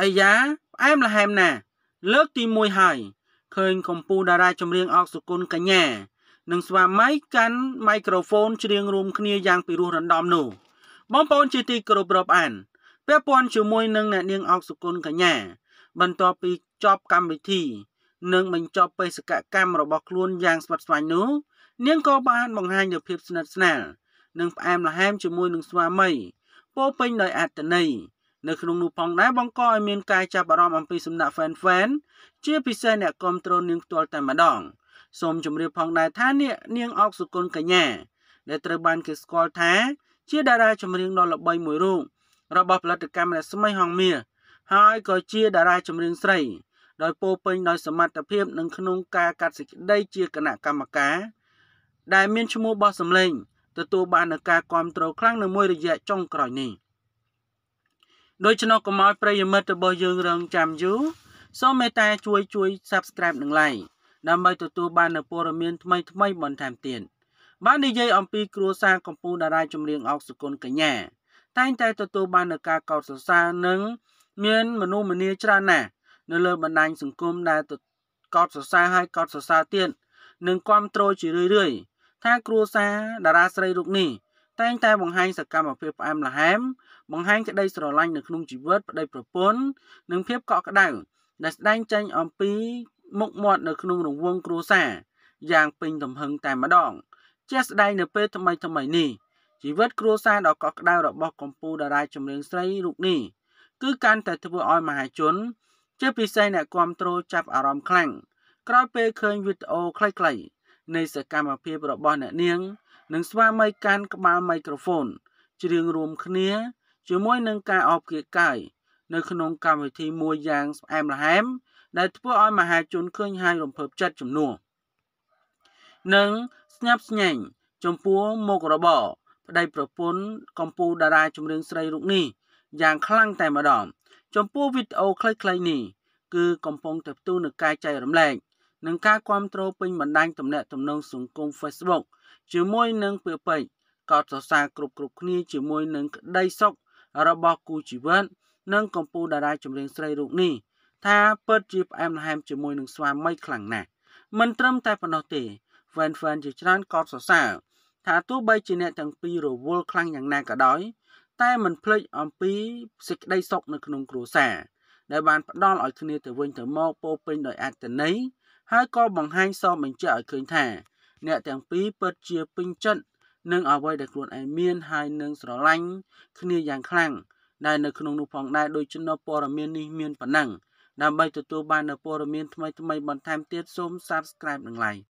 អាយ៉ាផ្អែមល្ហែមណាស់លើកទី1ហើយឃើញកំពូលតារាចម្រៀងអកសុគន្ធកញ្ញា និងស្វាមីកាន់មីក្រូហ្វូនច្រៀងរួមគ្នាយ៉ាងពិរោះរណ្ដំនោះបងប្អូនជាទីគោរពរាប់អានពាក់ព័ន្ធជាមួយនឹងអ្នកនាងអកសុគន្ធកញ្ញាបន្ទាប់ពីចប់កម្មវិធីនិងបញ្ចប់បេសកកម្មរបស់ខ្លួនយ៉ាងស្វិតស្វាញនោះនាងក៏បានបង្ហាញនូវភាពស្និទ្ធស្នាលនិងផ្អែមល្ហែមជាមួយនឹងស្វាមីពោពេញដោយអត្តន័យនៅក្នុងនោះផងដែរបង្កឲ្យមានការចាប់អារម្មណ៍អំពីសំណាក់ fan fan ជាពិសេសអ្នកគ្រប់គ្រងនាងផ្ទាល់តែម្ដងសូមជម្រាបផងដែរថានាងនាងអុកសុគន្ធកញ្ញាដែលត្រូវបានគេស្គាល់ថា ជា តារាចម្រៀងដ៏ល្បីមួយរូបរបស់ផលិតកម្មរស្មីហងមាសហើយក៏ជា តារាចម្រៀងស្រីដោយពោពេញដោយ សមត្ថភាពនឹងក្នុងការកាត់សេចក្តីជាគណៈកម្មការដែលមានឈ្មោះបោះសម្លេងទទួលបាននូវការគ្រប់គ្រងខ្លាំងនៅមួយរយៈចុងក្រោយនេះដូច្នោះកុំឲ្យប្រិយមិត្តរបស់យើងរងចាំយូរសូមមេត្តាជួយជួយ Subscribe និង Like ដើម្បីទទួលបាននូវព័ត៌មានថ្មីថ្មីបន្ថែមទៀតបាននិយាយអំពីគ្រួសារកម្ពុជាតារាចម្រៀងអុកសុគន្ធកញ្ញាតែងតែទទួលបាននូវការកោតសរសើរនិងមានមនុស្សម្នាច្រើនណាស់នៅលើបណ្ដាញសង្គមដែលកោតសរសើរហើយកោតសរសើរទៀតនិងគាំទ្រជារឿយៗថាគ្រួសារតារាស្រីរូបនេះតែងតែបង្ហាញសកម្មភាពផ្អែមល្ហែមបង្ហាញក្តីស្រឡាញ់នៅក្នុងជីវិតប្តីប្រពន្ធនិងភាពកក់ក្តៅដែលស្ដែងចេញអំពីមុខមាត់នៅក្នុងរង្វង់គ្រួសារយ៉ាងពេញទំហឹងតែម្ដងជាស្ដែងនៅពេលថ្មីថ្មីនេះជីវិតគ្រួសារដ៏កក់ក្ដៅរបស់កម្ពុជាតារាចម្រៀងស្រីរូបនេះគឺកាន់តែធ្វើឲ្យមហាជនជាពិសេសអ្នកគ្រប់គ្រងចាប់អារម្មណ៍ខ្លាំងក្រោយពេលឃើញវីដេអូខ្លីៗនៃសកម្មភាពរបស់អ្នកនាងនិងស្វាមីកាន់ក្បាលមីក្រូហ្វូនច្រៀងរួមគ្នាជាមួយនឹងការអបគៀកាយនៅក្នុងកម្មវិធីមួយយ៉ាងស្អែមល្ហែមដែល ធ្វើឲ្យមហាជនឃើញហើយរំភើបចិត្តជំនួសនិងស្ញាប់ស្ញែងចំពោះមុខរបរប្តីប្រពន្ធកំពូលតារាចម្រៀងស្រីរូបនេះយ៉ាងខ្លាំងតែម្ដងចំពោះវីដេអូខ្លីៗនេះគឺកំពុងតែផ្ទុះនឹងការចែករំលែកនិងការគ្រប់គ្រងពេញបណ្ដាញទំនាក់ទំនងសង្គម Facebook ជាមួយនឹងពើពេជ្រកោតសរសើរគ្រប់គ្រប់គ្នាជាមួយនឹងក្តីសុខរបស់គូជីវិតនិងកម្ពុជាតារាចម្រៀងស្រីរូបនេះថាពិតជាផ្អែមល្ហែមជាមួយនឹងស្វាមីខ្លាំងណាស់មិនត្រឹមតែប៉ុណ្ណោះទេ fan fan ជាច្រើនកោតសរសើរថាទោះបីជាអ្នកទាំងពីររវល់ខ្លាំងយ៉ាងណាក៏ដោយតែមិនភ្លេចអំពីសេចក្តីសុខនៅក្នុងគ្រួសារដែលបានផ្ដល់ឲ្យគ្នាទៅវិញទៅមកពោពេញដោយអត្តន័យហើយក៏បង្ហាញសបញ្ជាក់ឲ្យឃើញថា អ្នកទាំងពីរពិតជាពេញចិត្តនឹងអ្វីដែលខ្លួនឯងមានហើយនឹងស្រឡាញ់គ្នាយ៉ាងខ្លាំងដែលនៅក្នុងនោះផងដែរដូចជំនួបព័ត៌មាននេះមានប៉ុណ្ណឹង ដើម្បីទទួលបាននូវព័ត៌មានថ្មីៗបន្ថែមទៀតសូម Subscribe និង Like